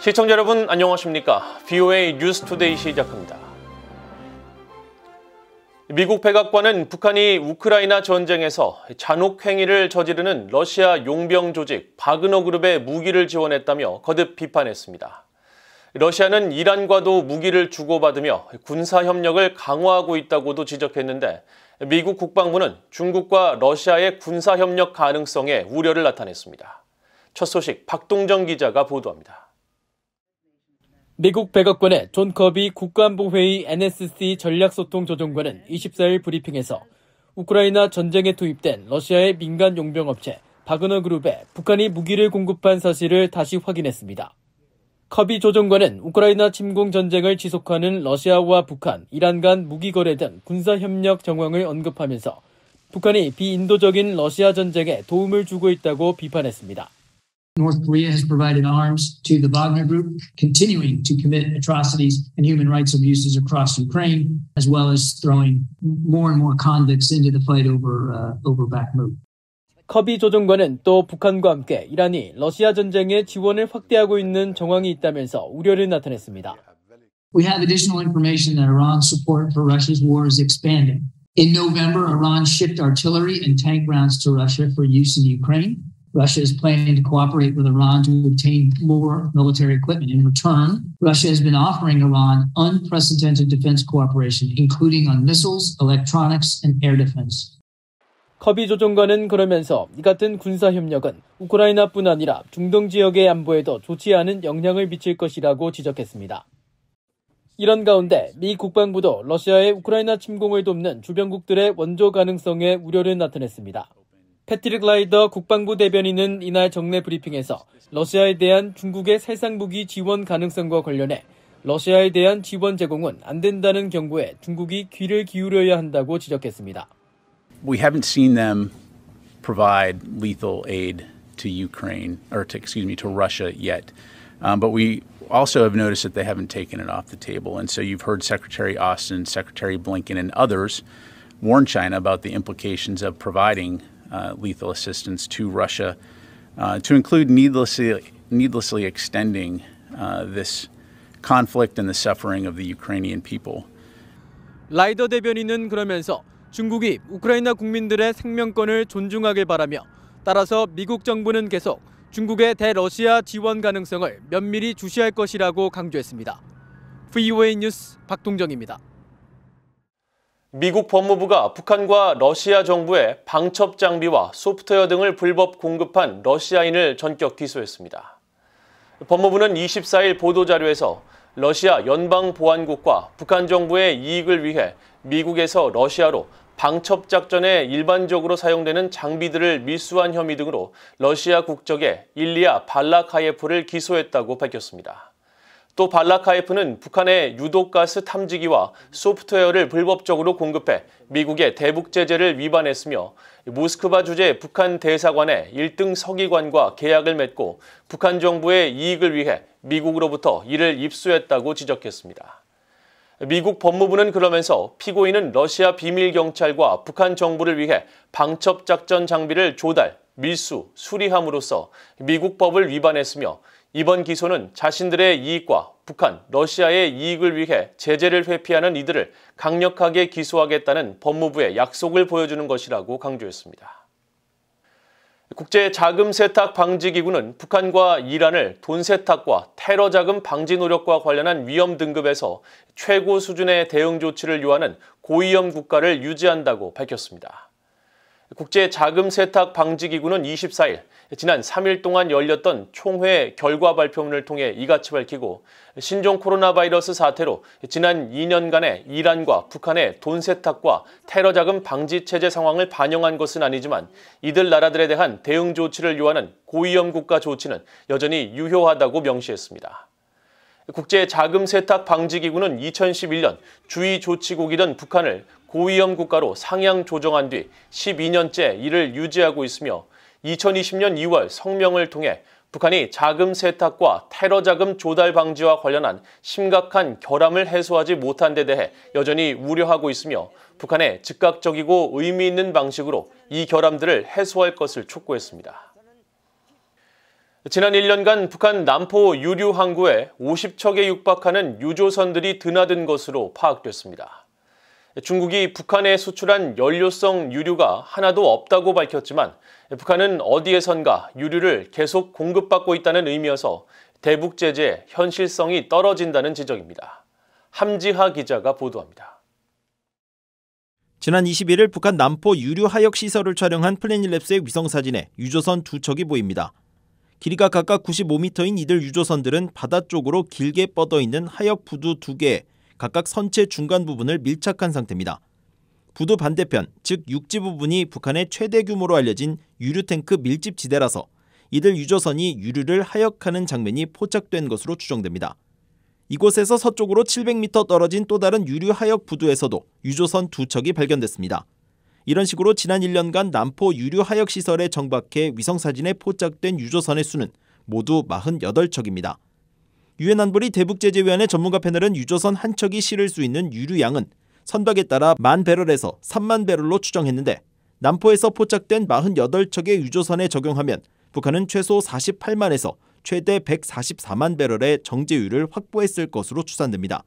시청자 여러분 안녕하십니까? v o a 뉴스 투데이 시작합니다. 미국 백악관은 북한이 우크라이나 전쟁에서 잔혹행위를 저지르는 러시아 용병 조직 바그너 그룹의 무기를 지원했다며 거듭 비판했습니다. 러시아는 이란과도 무기를 주고받으며 군사협력을 강화하고 있다고도 지적했는데 미국 국방부는 중국과 러시아의 군사협력 가능성에 우려를 나타냈습니다. 첫 소식 박동정 기자가 보도합니다. 미국 백악관의 존 커비 국가안보회의 NSC 전략소통조정관은 24일 브리핑에서 우크라이나 전쟁에 투입된 러시아의 민간 용병업체 바그너 그룹에 북한이 무기를 공급한 사실을 다시 확인했습니다. 커비 조정관은 우크라이나 침공 전쟁을 지속하는 러시아와 북한, 이란 간 무기 거래 등 군사 협력 정황을 언급하면서 북한이 비인도적인 러시아 전쟁에 도움을 주고 있다고 비판했습니다. North Korea has provided arms to the Wagner Group, continuing to commit atrocities and human rights abuses across Ukraine, as well as throwing more and more convicts into the fight over, uh, over Bakhmut. 커비 조정관은 또 북한과 함께 이란이 러시아 전쟁에 지원을 확대하고 있는 정황이 있다면서 우려를 나타냈습니다. We have additional information that Iran's support for Russia's war is expanding. In November, Iran shipped artillery and tank rounds to Russia for use in Ukraine. Russia is planning to cooperate with Iran to obtain more military equipment. In return, Russia has been offering Iran unprecedented defense cooperation, including on missiles, electronics, and air defense. 커비 조정관은 그러면서 이 같은 군사 협력은 우크라이나뿐 아니라 중동 지역의 안보에도 좋지 않은 영향을 미칠 것이라고 지적했습니다. 이런 가운데 미 국방부도 러시아의 우크라이나 침공을 돕는 주변국들의 원조 가능성에 우려를 나타냈습니다. 패트릭 라이더 국방부 대변인은 이날 정례 브리핑에서 러시아에 대한 중국의 살상 지원 가능성과 관련해 러시아에 대한 지원 제공은 안 된다는 경고에 중국이 귀를 기울여야 한다고 지적했습니다. We haven't seen them provide lethal aid to Ukraine or to excuse me to Russia yet. Um, but we also have noticed that they haven't taken it off the table. And so you've heard Secretary Austin, Secretary Blinken, and others warn China about the implications of providing lethal assistance to Russia, to include needlessly, needlessly extending this conflict and the suffering of the Ukrainian people. 라이더 대변인은 그러면서 중국이 우크라이나 국민들의 생명권을 존중하길 바라며 따라서 미국 정부는 계속 중국의 대러시아 지원 가능성을 면밀히 주시할 것이라고 강조했습니다. VOA 뉴스 박동정입니다. 미국 법무부가 북한과 러시아 정부의 방첩 장비와 소프트웨어 등을 불법 공급한 러시아인을 전격 기소했습니다. 법무부는 24일 보도자료에서 러시아 연방보안국과 북한 정부의 이익을 위해 미국에서 러시아로 방첩 작전에 일반적으로 사용되는 장비들을 밀수한 혐의 등으로 러시아 국적의 일리아 발라카예프를 기소했다고 밝혔습니다. 또발라카이프는 북한의 유독가스 탐지기와 소프트웨어를 불법적으로 공급해 미국의 대북 제재를 위반했으며 모스크바 주재 북한 대사관의 1등 서기관과 계약을 맺고 북한 정부의 이익을 위해 미국으로부터 이를 입수했다고 지적했습니다. 미국 법무부는 그러면서 피고인은 러시아 비밀경찰과 북한 정부를 위해 방첩작전 장비를 조달, 밀수, 수리함으로써 미국 법을 위반했으며 이번 기소는 자신들의 이익과 북한, 러시아의 이익을 위해 제재를 회피하는 이들을 강력하게 기소하겠다는 법무부의 약속을 보여주는 것이라고 강조했습니다. 국제자금세탁방지기구는 북한과 이란을 돈세탁과 테러자금 방지 노력과 관련한 위험 등급에서 최고 수준의 대응 조치를 요하는 고위험 국가를 유지한다고 밝혔습니다. 국제 자금 세탁 방지 기구는 24일 지난 3일 동안 열렸던 총회 결과 발표문을 통해 이같이 밝히고 신종 코로나 바이러스 사태로 지난 2년간의 이란과 북한의 돈 세탁과 테러 자금 방지 체제 상황을 반영한 것은 아니지만 이들 나라들에 대한 대응 조치를 요하는 고위험 국가 조치는 여전히 유효하다고 명시했습니다. 국제 자금 세탁 방지 기구는 2011년 주의 조치국이던 북한을 고위험 국가로 상향 조정한 뒤 12년째 이를 유지하고 있으며 2020년 2월 성명을 통해 북한이 자금 세탁과 테러 자금 조달 방지와 관련한 심각한 결함을 해소하지 못한 데 대해 여전히 우려하고 있으며 북한의 즉각적이고 의미 있는 방식으로 이 결함들을 해소할 것을 촉구했습니다. 지난 1년간 북한 남포 유류 항구에 50척에 육박하는 유조선들이 드나든 것으로 파악됐습니다. 중국이 북한에 수출한 연료성 유류가 하나도 없다고 밝혔지만 북한은 어디에선가 유류를 계속 공급받고 있다는 의미여서 대북 제재 현실성이 떨어진다는 지적입니다. 함지하 기자가 보도합니다. 지난 21일 북한 남포 유류 하역 시설을 촬영한 플래닛랩스의 위성사진에 유조선 두 척이 보입니다. 길이가 각각 95m인 이들 유조선들은 바다 쪽으로 길게 뻗어 있는 하역 부두 두 개에 각각 선체 중간 부분을 밀착한 상태입니다. 부두 반대편, 즉 육지 부분이 북한의 최대 규모로 알려진 유류 탱크 밀집 지대라서 이들 유조선이 유류를 하역하는 장면이 포착된 것으로 추정됩니다. 이곳에서 서쪽으로 700m 떨어진 또 다른 유류 하역 부두에서도 유조선 두 척이 발견됐습니다. 이런 식으로 지난 1년간 남포 유류 하역 시설에 정박해 위성 사진에 포착된 유조선의 수는 모두 48척입니다. 유엔 안보리 대북제재위원회 전문가 패널은 유조선 한 척이 실을 수 있는 유류양은 선박에 따라 만 배럴에서 3만 배럴로 추정했는데 남포에서 포착된 48척의 유조선에 적용하면 북한은 최소 48만에서 최대 144만 배럴의 정제율을 확보했을 것으로 추산됩니다.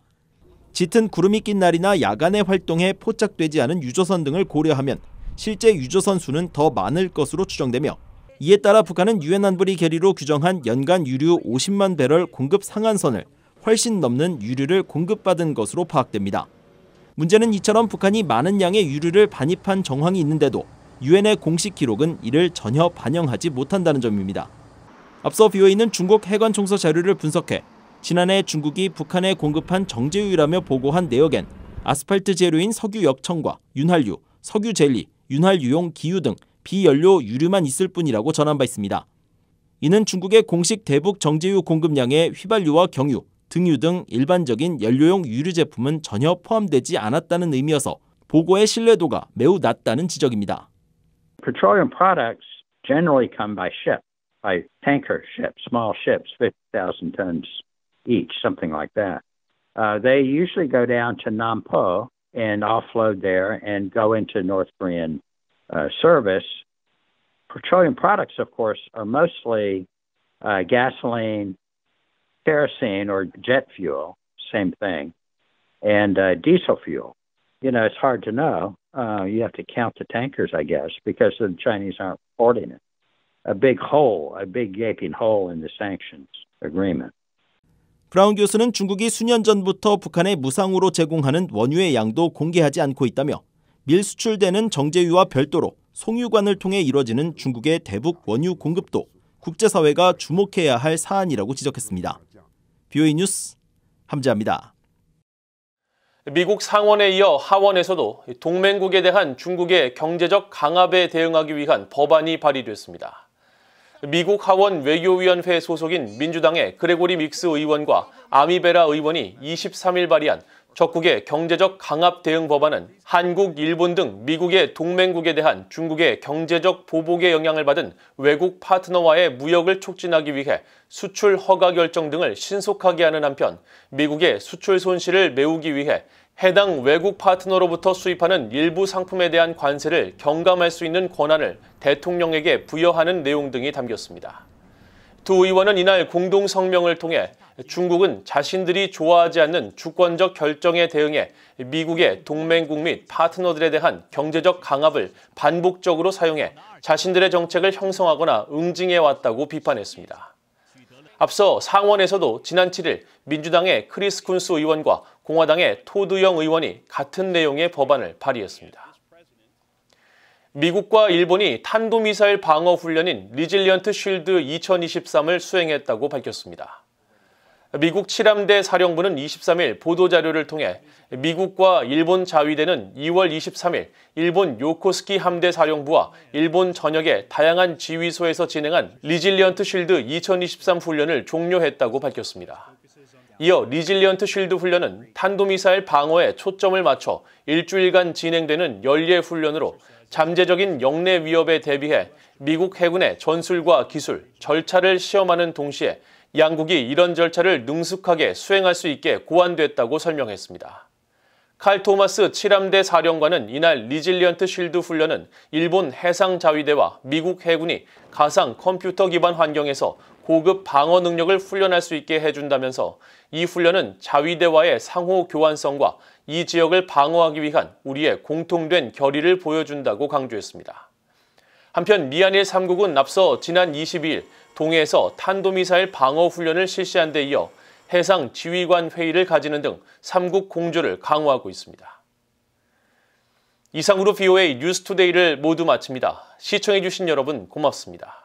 짙은 구름이 낀 날이나 야간의 활동에 포착되지 않은 유조선 등을 고려하면 실제 유조선 수는 더 많을 것으로 추정되며 이에 따라 북한은 유엔 안보리 결의로 규정한 연간 유류 50만 배럴 공급 상한선을 훨씬 넘는 유류를 공급받은 것으로 파악됩니다. 문제는 이처럼 북한이 많은 양의 유류를 반입한 정황이 있는데도 유엔의 공식 기록은 이를 전혀 반영하지 못한다는 점입니다. 앞서 비오이는 중국 해관 총서 자료를 분석해 지난해 중국이 북한에 공급한 정제유라며 보고한 내역엔 아스팔트 재료인 석유 역청과 윤활유, 석유 젤리, 윤활유용 기유 등 비연료 유류만 있을 뿐이라고 전한 바 있습니다. 이는 중국의 공식 대북 정제유 공급량에 휘발유와 경유, 등유 등 일반적인 연료용 유류 제품은 전혀 포함되지 않았다는 의미여서 보고의 신뢰도가 매우 낮다는 지적입니다. Petroleum products generally come by ship, by tanker ship, small ships, 50,000 tons each, something like that. Uh, they usually go down to Nampo and offload there and go into North Korean Uh, service. Petroleum products, of course, are mostly uh, gasoline, kerosene, or jet fuel, same thing, and uh, diesel fuel. You know, it's hard to know. Uh, you have to count the tankers, I guess, because the Chinese aren't reporting it. A big hole, a big gaping hole in the sanctions agreement. 브라운 교수는 중국이 수년 전부터 북한에 무상으로 제공하는 원유의 양도 공개하지 않고 있다며 밀수출되는 정제유와 별도로 송유관을 통해 이뤄지는 중국의 대북 원유 공급도 국제사회가 주목해야 할 사안이라고 지적했습니다. BOA 뉴스 함재합니다. 미국 상원에 이어 하원에서도 동맹국에 대한 중국의 경제적 강압에 대응하기 위한 법안이 발의됐습니다. 미국 하원 외교위원회 소속인 민주당의 그레고리 믹스 의원과 아미베라 의원이 23일 발의한 적국의 경제적 강압 대응 법안은 한국, 일본 등 미국의 동맹국에 대한 중국의 경제적 보복의 영향을 받은 외국 파트너와의 무역을 촉진하기 위해 수출 허가 결정 등을 신속하게 하는 한편 미국의 수출 손실을 메우기 위해 해당 외국 파트너로부터 수입하는 일부 상품에 대한 관세를 경감할 수 있는 권한을 대통령에게 부여하는 내용 등이 담겼습니다. 두 의원은 이날 공동 성명을 통해 중국은 자신들이 좋아하지 않는 주권적 결정에 대응해 미국의 동맹국 및 파트너들에 대한 경제적 강압을 반복적으로 사용해 자신들의 정책을 형성하거나 응징해왔다고 비판했습니다. 앞서 상원에서도 지난 7일 민주당의 크리스 쿤스 의원과 공화당의 토드영 의원이 같은 내용의 법안을 발의했습니다. 미국과 일본이 탄도미사일 방어 훈련인 리질리언트 쉴드 2023을 수행했다고 밝혔습니다. 미국 칠함대 사령부는 23일 보도자료를 통해 미국과 일본 자위대는 2월 23일 일본 요코스키 함대 사령부와 일본 전역의 다양한 지휘소에서 진행한 리질리언트 쉴드 2023 훈련을 종료했다고 밝혔습니다. 이어 리질리언트 쉴드 훈련은 탄도미사일 방어에 초점을 맞춰 일주일간 진행되는 연례 훈련으로 잠재적인 영내 위협에 대비해 미국 해군의 전술과 기술, 절차를 시험하는 동시에 양국이 이런 절차를 능숙하게 수행할 수 있게 고안됐다고 설명했습니다. 칼 토마스 7함대 사령관은 이날 리질리언트 쉴드 훈련은 일본 해상자위대와 미국 해군이 가상 컴퓨터 기반 환경에서 고급 방어 능력을 훈련할 수 있게 해준다면서 이 훈련은 자위대와의 상호 교환성과 이 지역을 방어하기 위한 우리의 공통된 결의를 보여준다고 강조했습니다. 한편 미얀일 3국은 앞서 지난 22일 동해에서 탄도미사일 방어 훈련을 실시한 데 이어 해상 지휘관 회의를 가지는 등 3국 공조를 강화하고 있습니다. 이상으로 BOA 뉴스투데이를 모두 마칩니다. 시청해주신 여러분 고맙습니다.